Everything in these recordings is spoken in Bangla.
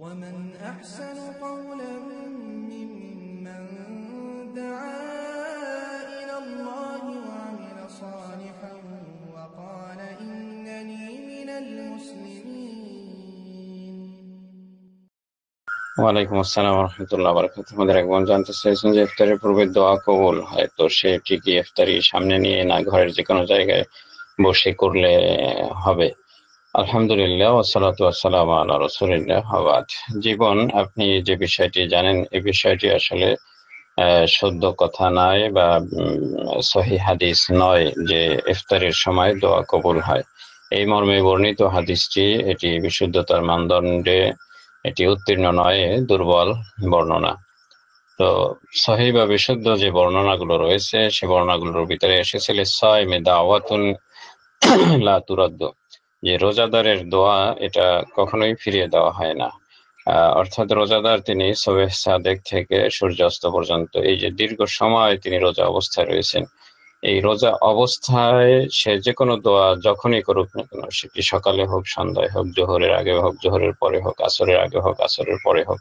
ومن أحسن قولا ممن دعا إلى الله وعمل صالحا وقال إنني من المسلمين ওয়ালাইকুম আসসালাম রহমতুল্লাহ বরকাত আমাদের একজন জানতে চাইছেন যে ইফতারের পূর্বে দোয়া কবুল হয় তো সেটি কি ইফতারি সামনে নিয়ে না ঘরের যে কোনো জায়গায় বসে করলে হবে আলহামদুলিল্লাহ ওসালাত আসসালাম আল্লাহ রসুলিল্লাহ আবাদ জীবন আপনি যে বিষয়টি জানেন এই বিষয়টি আসলে সদ্য কথা নয় বা সহি হাদিস নয় যে ইফতারের সময় দোয়া কবুল হয় এই মর্মে বর্ণিত হাদিসটি এটি বিশুদ্ধতার মানদণ্ডে এটি উত্তীর্ণ নয় দুর্বল বর্ণনা তো সহি বা বিশুদ্ধ যে বর্ণনাগুলো রয়েছে সে বর্ণনাগুলোর ভিতরে এসেছিল সয় মে দাওয়াতুন লা তুরাদ্দ যে রোজাদারের দোয়া এটা কখনোই ফিরিয়ে দেওয়া হয় না অর্থাৎ রোজাদার তিনি সাদেক থেকে সূর্যাস্ত পর্যন্ত এই যে দীর্ঘ সময় তিনি রোজা অবস্থায় রয়েছেন এই রোজা অবস্থায় সে যে কোনো দোয়া যখনই করুক না কেন সেটি সকালে হোক সন্ধ্যায় হোক জোহরের আগে হোক জোহরের পরে হোক আসরের আগে হোক আসরের পরে হোক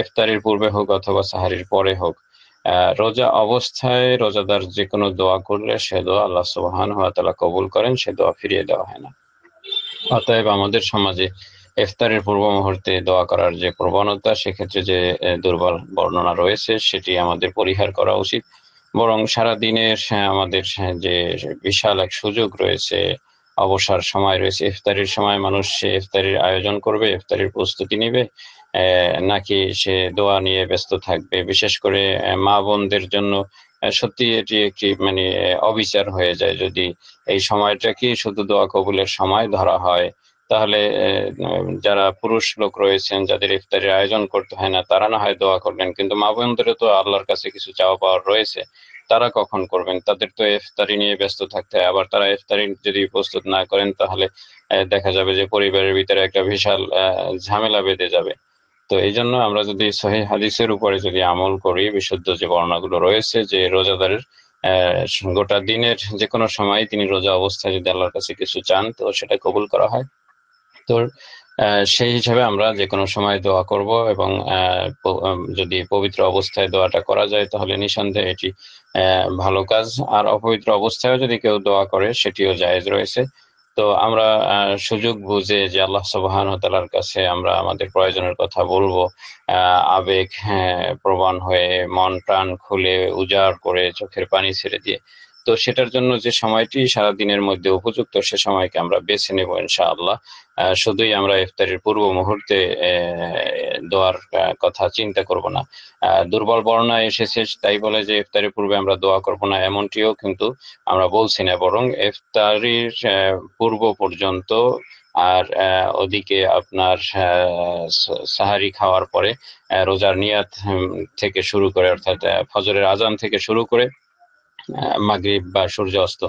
এফতারির পূর্বে হোক অথবা সাহারির পরে হোক রোজা অবস্থায় রোজাদার যে কোনো দোয়া করলে সে দোয়া আল্লাহ সুবহান হাতালা কবুল করেন সে দোয়া ফিরিয়ে দেওয়া হয় না অতএব আমাদের সমাজে ইফতারের পূর্ব মুহূর্তে দোয়া করার যে প্রবণতা সেক্ষেত্রে যে দুর্বল বর্ণনা রয়েছে সেটি আমাদের পরিহার করা উচিত বরং সারা দিনের আমাদের যে বিশাল এক সুযোগ রয়েছে অবসর সময় রয়েছে ইফতারির সময় মানুষ সে ইফতারির আয়োজন করবে ইফতারির প্রস্তুতি নেবে নাকি সে দোয়া নিয়ে ব্যস্ত থাকবে বিশেষ করে মা বোনদের জন্য সত্যি এটি একটি মানে অবিচার হয়ে যায় যদি এই সময়টাকে শুধু দোয়া কবুলের সময় ধরা হয় তাহলে যারা পুরুষ লোক রয়েছেন যাদের ইফতারের আয়োজন করতে হয় না তারা না হয় দোয়া করবেন কিন্তু মা বোনদেরও তো আল্লাহর কাছে কিছু চাওয়া পাওয়ার রয়েছে তারা কখন করবেন তাদের তো ইফতারি নিয়ে ব্যস্ত থাকতে হয় আবার তারা ইফতারি যদি প্রস্তুত না করেন তাহলে দেখা যাবে যে পরিবারের ভিতরে একটা বিশাল ঝামেলা বেঁধে যাবে তো এই জন্য আমরা যদি সহি হাদিসের উপরে যদি আমল করি বিশুদ্ধ যে বর্ণাগুলো রয়েছে যে রোজাদারের গোটা দিনের যে কোনো সময় তিনি রোজা অবস্থায় যদি আল্লাহর কাছে কিছু চান তো সেটা কবুল করা হয় তো সেই হিসাবে আমরা যে কোনো সময় দোয়া করব এবং যদি পবিত্র অবস্থায় দোয়াটা করা যায় তাহলে নিঃসন্দেহে এটি ভালো কাজ আর অপবিত্র অবস্থায় যদি কেউ দোয়া করে সেটিও জায়েজ রয়েছে তো আমরা সুযোগ বুঝে যে আল্লাহ সুবাহান তালার কাছে আমরা আমাদের প্রয়োজনের কথা বলবো আবেগ হ্যাঁ, প্রমাণ হয়ে মন প্রাণ খুলে উজাড় করে চোখের পানি ছেড়ে দিয়ে তো সেটার জন্য যে সময়টি সারা দিনের মধ্যে উপযুক্ত সে সময়কে আমরা বেছে নেব ইনশাআল্লাহ শুধুই আমরা ইফতারের পূর্ব মুহূর্তে দোয়ার কথা চিন্তা করব না দুর্বল বর্ণা এসেছে তাই বলে যে ইফতারের পূর্বে আমরা দোয়া করব না এমনটিও কিন্তু আমরা বলছি না বরং ইফতারির পূর্ব পর্যন্ত আর ওদিকে আপনার সাহারি খাওয়ার পরে রোজার নিয়াত থেকে শুরু করে অর্থাৎ ফজরের আজান থেকে শুরু করে মাগরীব বা সূর্যাস্ত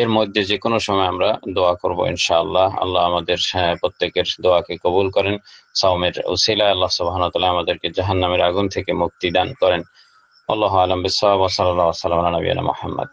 এর মধ্যে যে কোনো সময় আমরা দোয়া করব ইনশাআল্লাহ আল্লাহ আমাদের হ্যাঁ, প্রত্যেকের দোয়াকে কবুল করেন সাউমের ওসিলা আল্লাহ সুবাহ আমাদেরকে জাহান্নামের আগুন থেকে মুক্তি দান করেন আল্লাহ আলম সাল্লাহ সাল্লাম নবীনা মোহাম্মদ